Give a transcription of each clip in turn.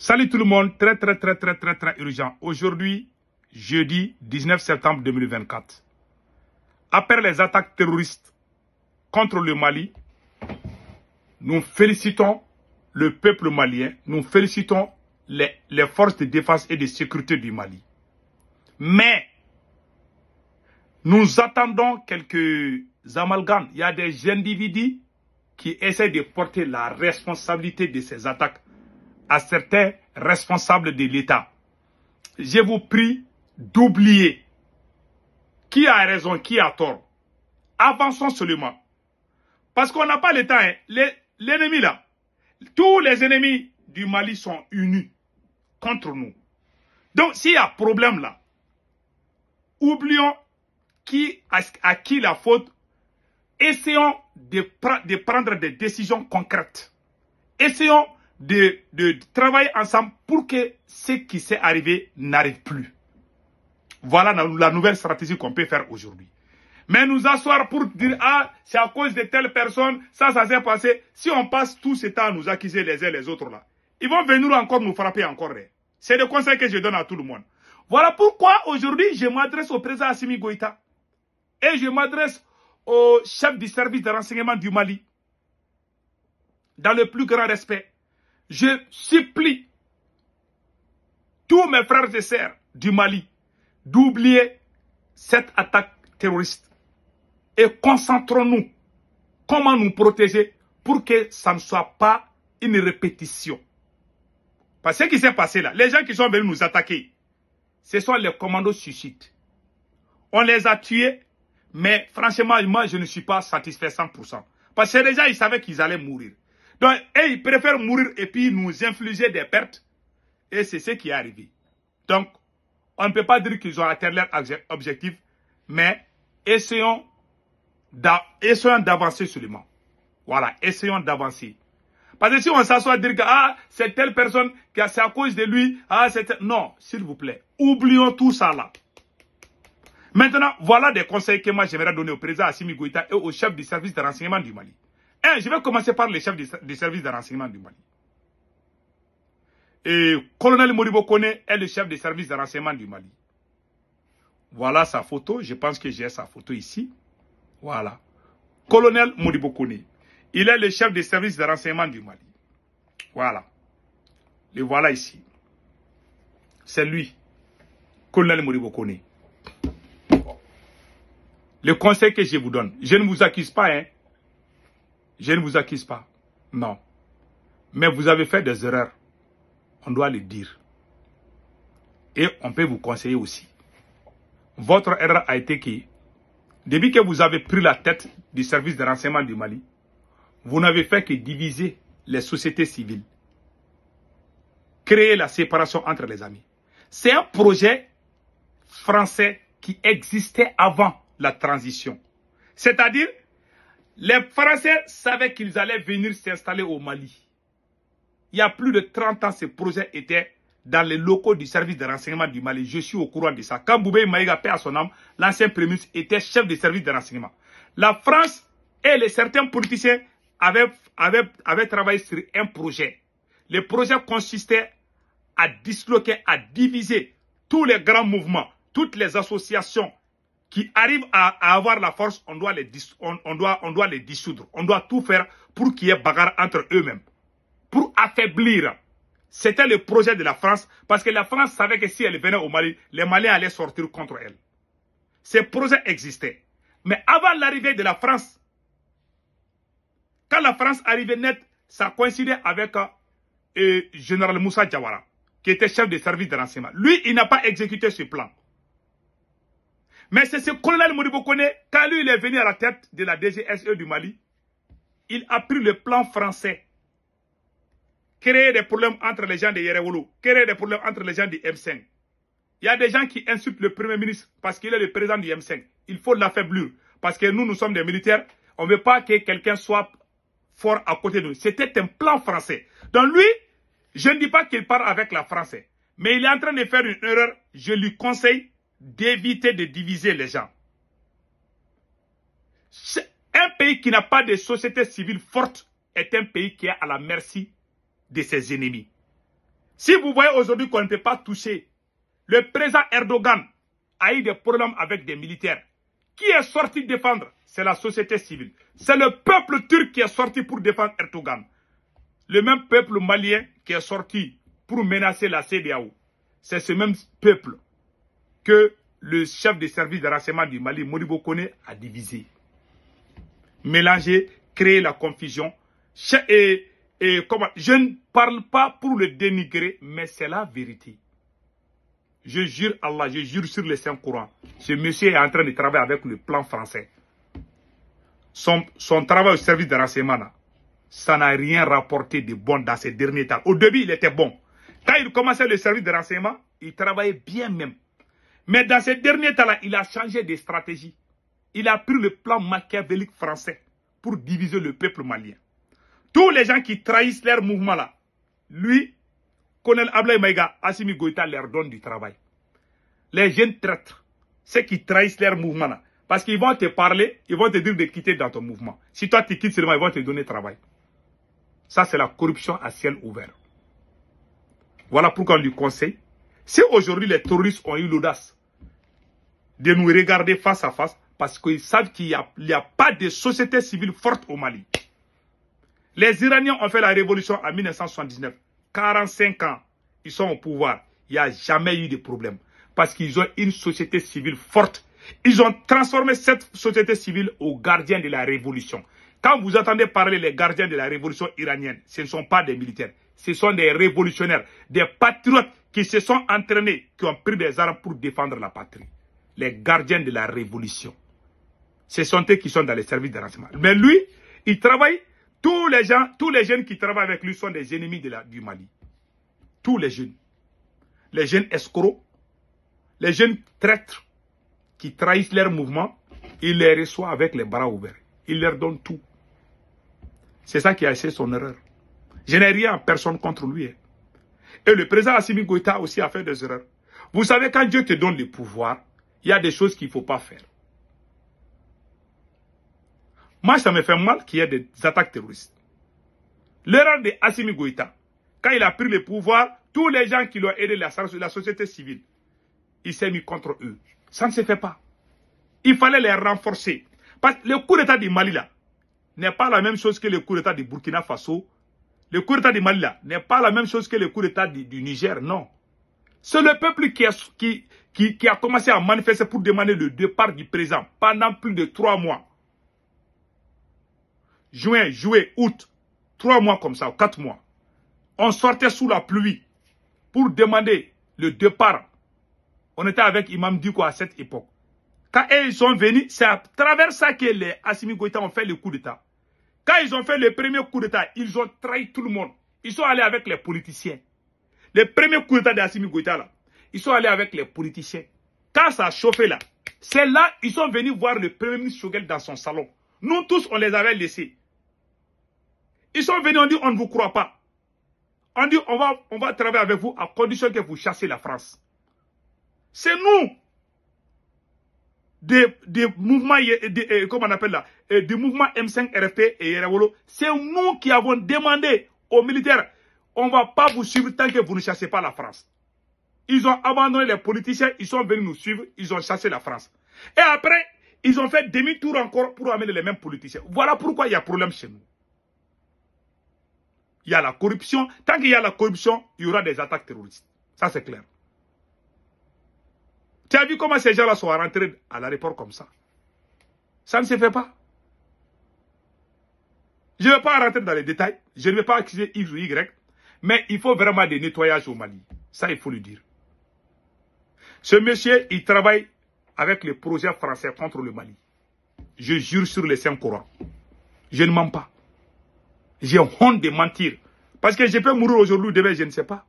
Salut tout le monde, très très très très très très urgent. Aujourd'hui, jeudi 19 septembre 2024. Après les attaques terroristes contre le Mali, nous félicitons le peuple malien, nous félicitons les, les forces de défense et de sécurité du Mali. Mais, nous attendons quelques amalgames. Il y a des individus qui essaient de porter la responsabilité de ces attaques à certains responsables de l'État. Je vous prie d'oublier qui a raison, qui a tort. Avançons seulement. Parce qu'on n'a pas hein. le temps. L'ennemi là, tous les ennemis du Mali sont unis contre nous. Donc s'il y a problème là, oublions qui, à, qui la faute. Essayons de prendre des décisions concrètes. Essayons de, travailler ensemble pour que ce qui s'est arrivé n'arrive plus. Voilà la nouvelle stratégie qu'on peut faire aujourd'hui. Mais nous asseoir pour dire, ah, c'est à cause de telle personne, ça, ça s'est passé. Si on passe tout ce temps à nous accuser les uns les autres là, ils vont venir encore nous frapper encore. Hein. C'est le conseil que je donne à tout le monde. Voilà pourquoi aujourd'hui, je m'adresse au président Assimi Goïta. Et je m'adresse au chef du service de renseignement du Mali. Dans le plus grand respect je supplie tous mes frères et sœurs du Mali d'oublier cette attaque terroriste. Et concentrons-nous comment nous protéger pour que ça ne soit pas une répétition. Parce que ce qui s'est passé là, les gens qui sont venus nous attaquer, ce sont les commandos suicides. On les a tués, mais franchement, moi, je ne suis pas satisfait 100%. Parce que déjà, ils savaient qu'ils allaient mourir. Donc, ils préfèrent mourir et puis nous infliger des pertes. Et c'est ce qui est arrivé. Donc, on ne peut pas dire qu'ils ont atteint leur objectif, mais essayons d'avancer seulement. Voilà, essayons d'avancer. Parce que si on s'assoit dire que ah, c'est telle personne, qui c'est à cause de lui, ah, c'est... Non, s'il vous plaît, oublions tout ça là. Maintenant, voilà des conseils que moi j'aimerais donner au président Assimi Goïta et au chef du service de renseignement du Mali. Eh, je vais commencer par le chef des, services de renseignement du Mali. Et colonel Moribo est le chef des services de renseignement du Mali. Voilà sa photo. Je pense que j'ai sa photo ici. Voilà. Colonel Moribo Il est le chef des services de renseignement du Mali. Voilà. Le voilà ici. C'est lui. Colonel Moribo Le conseil que je vous donne, je ne vous accuse pas, hein. Je ne vous accuse pas. Non. Mais vous avez fait des erreurs. On doit le dire. Et on peut vous conseiller aussi. Votre erreur a été que, depuis que vous avez pris la tête du service de renseignement du Mali, vous n'avez fait que diviser les sociétés civiles. Créer la séparation entre les amis. C'est un projet français qui existait avant la transition. C'est-à-dire, les Français savaient qu'ils allaient venir s'installer au Mali. Il y a plus de 30 ans, ce projet était dans les locaux du service de renseignement du Mali. Je suis au courant de ça. Quand Boubé Maïga, son âme, l'ancien premier ministre était chef du service de renseignement. La France et certains politiciens avaient, avaient travaillé sur un projet. Le projet consistait à disloquer, à diviser tous les grands mouvements, toutes les associations qui arrivent à, avoir la force, on doit, les on, doit, on doit les dissoudre. On doit tout faire pour qu'il y ait bagarre entre eux-mêmes. Pour affaiblir. C'était le projet de la France, parce que la France savait que si elle venait au Mali, les Maliens allaient sortir contre elle. ce projet existait Mais avant l'arrivée de la France, quand la France arrivait net, ça coïncidait avec le euh, euh, Général Moussa Djawara qui était chef de service de renseignement. Lui, il n'a pas exécuté ce plan. Mais c'est ce colonel Modibo quand lui il est venu à la tête de la DGSE du Mali, il a pris le plan français. Créer des problèmes entre les gens de Yerewolo, créer des problèmes entre les gens du M5. Il y a des gens qui insultent le Premier ministre parce qu'il est le président du M5. Il faut la l'affaiblir parce que nous, nous sommes des militaires. On ne veut pas que quelqu'un soit fort à côté de nous. C'était un plan français. Donc lui, je ne dis pas qu'il parle avec la France, mais il est en train de faire une erreur. Je lui conseille d'éviter de diviser les gens. Un pays qui n'a pas de société civile forte est un pays qui est à la merci de ses ennemis. Si vous voyez aujourd'hui qu'on ne peut pas toucher, le président Erdogan a eu des problèmes avec des militaires. Qui est sorti défendre C'est la société civile. C'est le peuple turc qui est sorti pour défendre Erdogan. Le même peuple malien qui est sorti pour menacer la CDAO. C'est ce même peuple que le chef des service de renseignement du Mali, Modibo Kone, a divisé, mélangé, créé la confusion. Et, comment, je ne parle pas pour le dénigrer, mais c'est la vérité. Je jure Allah, je jure sur les saint courants. Ce monsieur est en train de travailler avec le plan français. Son, son travail au service de renseignement, ça n'a rien rapporté de bon dans ces derniers temps. Au début, il était bon. Quand il commençait le service de renseignement, il travaillait bien même. Mais dans ces derniers temps-là, il a changé de stratégie. Il a pris le plan machiavélique français pour diviser le peuple malien. Tous les gens qui trahissent leur mouvement-là, lui, Colonel Ablaï Maïga, Assimi Goïta leur donne du travail. Les jeunes traîtres, ceux qui trahissent leur mouvement-là, parce qu'ils vont te parler, ils vont te dire de quitter dans ton mouvement. Si toi tu quittes seulement, ils vont te donner travail. Ça, c'est la corruption à ciel ouvert. Voilà pourquoi on lui conseille. Si aujourd'hui les touristes ont eu l'audace de nous regarder face à face parce qu'ils savent qu'il n'y a, pas de société civile forte au Mali. Les Iraniens ont fait la révolution en 1979. 45 ans, ils sont au pouvoir. Il n'y a jamais eu de problème parce qu'ils ont une société civile forte. Ils ont transformé cette société civile au gardien de la révolution. Quand vous entendez parler les gardiens de la révolution iranienne, ce ne sont pas des militaires, ce sont des révolutionnaires, des patriotes qui se sont entraînés, qui ont pris des armes pour défendre la patrie les gardiens de la révolution. Ce sont eux qui sont dans les services de renseignement. Mais lui, il travaille, tous les gens, tous les jeunes qui travaillent avec lui sont des ennemis du Mali. Tous les jeunes. Les jeunes escrocs, les jeunes traîtres qui trahissent leur mouvement, il les reçoit avec les bras ouverts. Il leur donne tout. C'est ça qui a essayé son erreur. Je n'ai rien à personne contre lui. Hein. Et le président Assimi Goïta aussi a fait des erreurs. Vous savez, quand Dieu te donne le pouvoir, il y a des choses qu'il ne faut pas faire. Moi, ça me fait mal qu'il y ait des attaques terroristes. L'erreur de Assimi Goïta, quand il a pris le pouvoir, tous les gens qui l'ont aidé, la, société civile, il s'est mis contre eux. Ça ne se fait pas. Il fallait les renforcer. Parce que le coup d'état du Mali, là, n'est pas la même chose que le coup d'état du Burkina Faso. Le coup d'état du Mali, là, n'est pas la même chose que le coup d'état du, Niger, non. C'est le peuple qui, est, qui, qui, a commencé à manifester pour demander le départ du président pendant plus de trois mois. Juin, juillet, août, trois mois comme ça, quatre mois. On sortait sous la pluie pour demander le départ. On était avec Imam Diko à cette époque. Quand ils sont venus, c'est à travers ça que les Assimi Goïta ont fait le coup d'État. Quand ils ont fait le premier coup d'État, ils ont trahi tout le monde. Ils sont allés avec les politiciens. Le premier coup d'État d'Assimi Goïta, là, ils sont allés avec les politiciens. Quand ça a chauffé là, c'est là ils sont venus voir le premier ministre Choguel dans son salon. Nous tous, on les avait laissés. Ils sont venus, on dit, on ne vous croit pas. On dit, on va, on va travailler avec vous à condition que vous chassez la France. C'est nous, des, des mouvements, euh, euh, on appelle là, euh, des mouvements M5, RFP et Yerevolo. c'est nous qui avons demandé aux militaires, on ne va pas vous suivre tant que vous ne chassez pas la France. Ils ont abandonné les politiciens, ils sont venus nous suivre, ils ont chassé la France. Et après, ils ont fait demi-tour encore pour amener les mêmes politiciens. Voilà pourquoi il y a problème chez nous. Il y a la corruption. Tant qu'il y a la corruption, il y aura des attaques terroristes. Ça, c'est clair. Tu as vu comment ces gens-là sont rentrés à l'aéroport comme ça Ça ne se fait pas. Je ne vais pas rentrer dans les détails. Je ne vais pas accuser X ou Y. Mais il faut vraiment des nettoyages au Mali. Ça, il faut le dire. Ce monsieur, il travaille avec le projet français contre le Mali. Je jure sur les saint Coran. Je ne mens pas. J'ai honte de mentir. Parce que je peux mourir aujourd'hui, ou demain, je ne sais pas.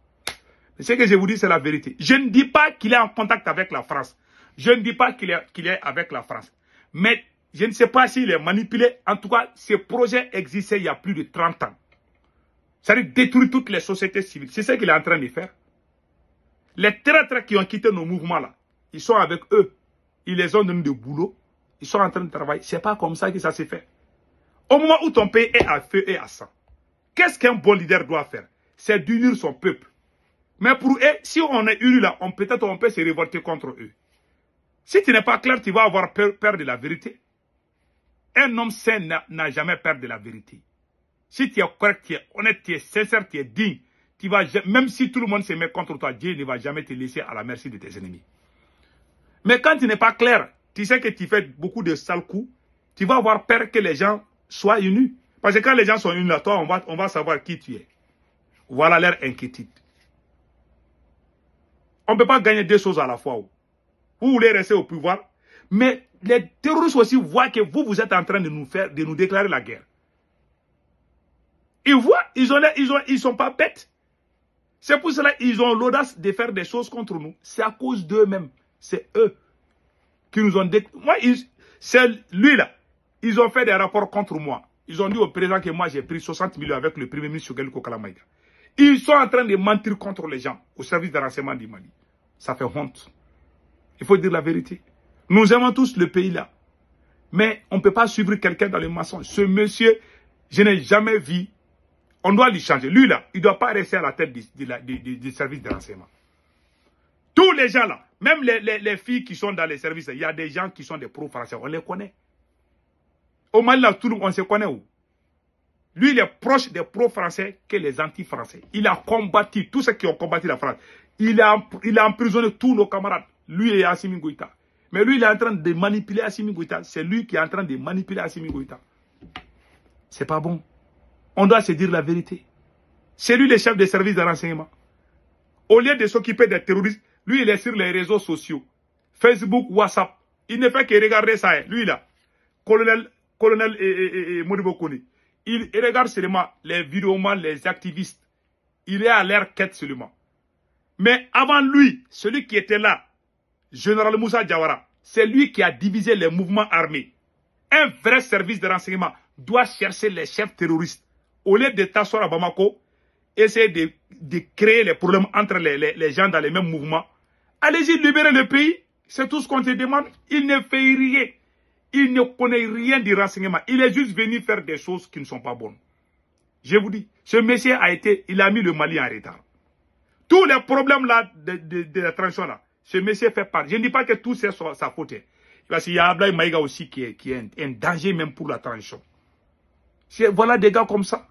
Mais ce que je vous dis, c'est la vérité. Je ne dis pas qu'il est en contact avec la France. Je ne dis pas qu'il est, avec la France. Mais je ne sais pas s'il est manipulé. En tout cas, ce projet existait il y a plus de 30 ans. Ça a détruit toutes les sociétés civiles. C'est ce qu'il est en train de faire. Les traîtres qui ont quitté nos mouvements-là, ils sont avec eux. Ils les ont donné de boulot. Ils sont en train de travailler. C'est pas comme ça que ça s'est fait. Au moment où ton pays est à feu et à sang, qu'est-ce qu'un bon leader doit faire C'est d'unir son peuple. Mais pour eux, si on est unis là, on peut-être on peut se révolter contre eux. Si tu n'es pas clair, tu vas avoir peur, peur de la vérité. Un homme sain n'a jamais peur de la vérité. Si tu es correct, tu es honnête, tu es sincère, tu es digne, va, même si tout le monde se met contre toi, Dieu ne va jamais te laisser à la merci de tes ennemis. Mais quand tu n'es pas clair, tu sais que tu fais beaucoup de sales coups, tu vas avoir peur que les gens soient unis. Parce que quand les gens sont unis à toi, on va, on va savoir qui tu es. Voilà l'air inquiétude. On ne peut pas gagner deux choses à la fois. Oh. Vous voulez rester au pouvoir, mais les terroristes aussi voient que vous, vous êtes en train de nous faire, de nous déclarer la guerre. Ils voient, ils ont, ils ont, ils sont pas bêtes. C'est pour cela qu'ils ont l'audace de faire des choses contre nous. C'est à cause d'eux-mêmes. C'est eux qui nous ont... découvert. Moi, c'est lui-là. Ils ont fait des rapports contre moi. Ils ont dit au président que moi, j'ai pris 60 millions avec le premier ministre Shogel Kokalamaïga. Ils sont en train de mentir contre les gens au service de renseignement du Mali. Ça fait honte. Il faut dire la vérité. Nous aimons tous le pays là. Mais on ne peut pas suivre quelqu'un dans le mensonge. Ce monsieur, je n'ai jamais vu on doit lui changer. Lui, là, il ne doit pas rester à la tête du, service de renseignement. Tous les gens, là, même les, filles qui sont dans les services, il y a des gens qui sont des pro-français. On les connaît. Au Mali, on se connaît où Lui, il est proche des pro-français que les anti-français. Il a combattu tous ceux qui ont combattu la France. Il a, emprisonné tous nos camarades. Lui et Assimi Goïta. Mais lui, il est en train de manipuler Assimi Goïta. C'est lui qui est en train de manipuler Assimi Goïta. C'est pas bon on doit se dire la vérité. C'est lui le chef des services de renseignement. Au lieu de s'occuper des terroristes, lui, il est sur les réseaux sociaux. Facebook, WhatsApp. Il ne fait que regarder ça. Hein. Lui, là, colonel, colonel et, eh, eh, eh, il regarde seulement les vidéos, les activistes. Il est à l'air quête seulement. Mais avant lui, celui qui était là, Général Moussa Diawara, c'est lui qui a divisé les mouvements armés. Un vrai service de renseignement doit chercher les chefs terroristes au lieu d'État t'asseoir à Bamako, essayer de, créer les problèmes entre les, gens dans les mêmes mouvements, allez-y libérer le pays. C'est tout ce qu'on te demande. Il ne fait rien. Il ne connaît rien du renseignement. Il est juste venu faire des choses qui ne sont pas bonnes. Je vous dis, ce monsieur a été, il a mis le Mali en retard. Tous les problèmes là de, la transition là, ce monsieur fait part. Je ne dis pas que tout c'est sa faute. Hein. Parce y a Ablaï Maïga aussi qui est, un, danger même pour la transition. Voilà des gars comme ça.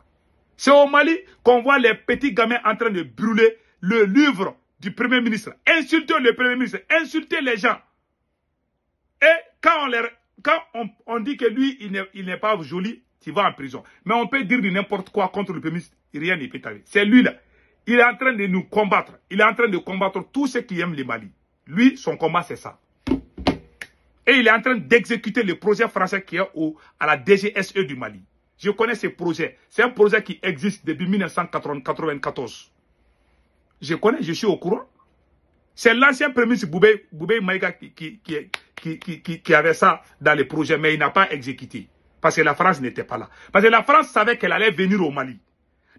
C'est au Mali qu'on voit les petits gamins en train de brûler le livre du Premier ministre. Insulter le Premier ministre, insulter les gens. Et quand on, dit que lui, il n'est pas joli, tu vas en prison. Mais on peut dire n'importe quoi contre le Premier ministre, rien n'est pétalé. C'est lui-là. Il est en train de nous combattre. Il est en train de combattre tous ceux qui aiment le Mali. Lui, son combat, c'est ça. Et il est en train d'exécuter le projet français qui est au, à la DGSE du Mali. Je connais ce projet. C'est un projet qui existe depuis 1994. Je connais, je suis au courant. C'est l'ancien premier Boubé, Boubé Maïga qui, avait ça dans le projet, mais il n'a pas exécuté. Parce que la France n'était pas là. Parce que la France savait qu'elle allait venir au Mali.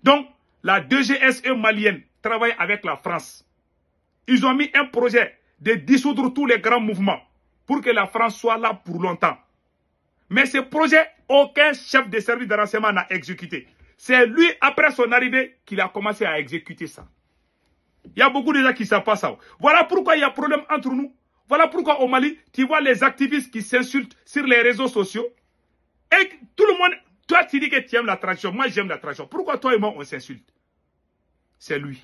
Donc, la DGSE malienne travaille avec la France. Ils ont mis un projet de dissoudre tous les grands mouvements pour que la France soit là pour longtemps. Mais ce projet, aucun chef de service de renseignement n'a exécuté. C'est lui, après son arrivée, qu'il a commencé à exécuter ça. Il y a beaucoup de gens qui ne savent pas ça. Voilà pourquoi il y a problème entre nous. Voilà pourquoi au Mali, tu vois les activistes qui s'insultent sur les réseaux sociaux. Et tout le monde, toi tu dis que tu aimes la tradition, moi j'aime la tradition. Pourquoi toi et moi on s'insulte C'est lui.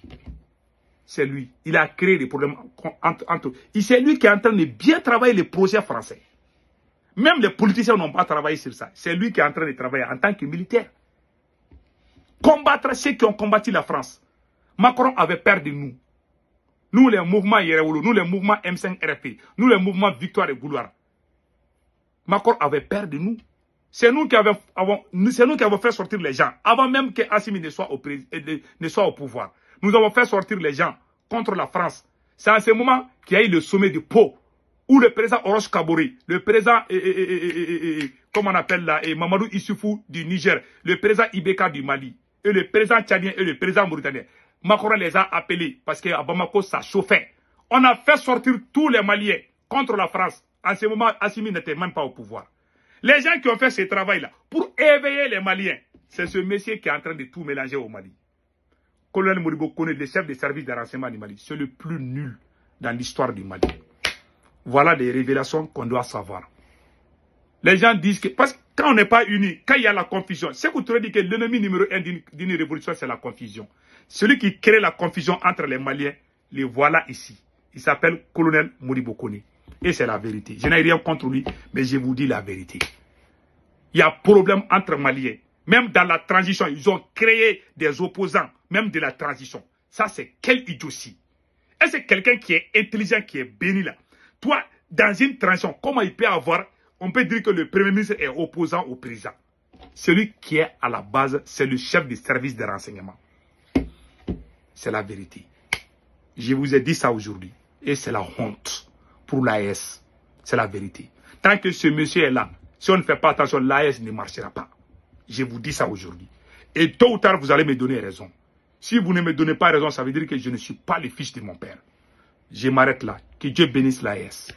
C'est lui. Il a créé des problèmes entre... C'est lui qui est en train de bien travailler les projets français. Même les politiciens n'ont pas travaillé sur ça. C'est lui qui est en train de travailler en tant que militaire. Combattre ceux qui ont combattu la France. Macron avait peur de nous. Nous, les mouvements Yerewolo, nous, les mouvements M5RP, nous, les mouvements Victoire et Gouloir. Macron avait peur de nous. C'est nous, qui avons, fait sortir les gens, avant même que Assimi ne soit, au, euh, ne soit au pouvoir. Nous avons fait sortir les gens contre la France. C'est à ce moment qu'il y a eu le sommet de Pau ou le président Orosh Kabouré, le président, eh, eh, eh, on appelle là, Mamadou Issoufou du Niger, le président Ibeka du Mali, et le président tchadien et le président mauritanien. Macron les a appelés parce qu'à Bamako, ça chauffait. On a fait sortir tous les Maliens contre la France. En ce moment, Assimi n'était même pas au pouvoir. Les gens qui ont fait ce travail-là, pour éveiller les Maliens, c'est ce monsieur qui est en train de tout mélanger au Mali. Colonel Moribo connaît le chef des services de renseignement du Mali. C'est le plus nul dans l'histoire du Mali. Voilà des révélations qu'on doit savoir. Les gens disent que, parce que quand on n'est pas unis, quand il y a la confusion, c'est qu'on dit que l'ennemi numéro un d'une révolution, c'est la confusion. Celui qui crée la confusion entre les Maliens, les voilà ici. Il s'appelle colonel Mouribokoni. Et c'est la vérité. Je n'ai rien contre lui, mais je vous dis la vérité. Il y a problème entre Maliens. Même dans la transition, ils ont créé des opposants, même de la transition. Ça, c'est quelle idiotie. Et c'est quelqu'un qui est intelligent, qui est béni là toi, dans une transition, comment il peut avoir On peut dire que le Premier ministre est opposant au président. Celui qui est à la base, c'est le chef du service de renseignement. C'est la vérité. Je vous ai dit ça aujourd'hui. Et c'est la honte pour l'AS. E c'est la vérité. Tant que ce monsieur est là, si on ne fait pas attention, l'AS e ne marchera pas. Je vous dis ça aujourd'hui. Et tôt ou tard, vous allez me donner raison. Si vous ne me donnez pas raison, ça veut dire que je ne suis pas le fils de mon père. Je m'arrête là. Que Dieu bénisse la S.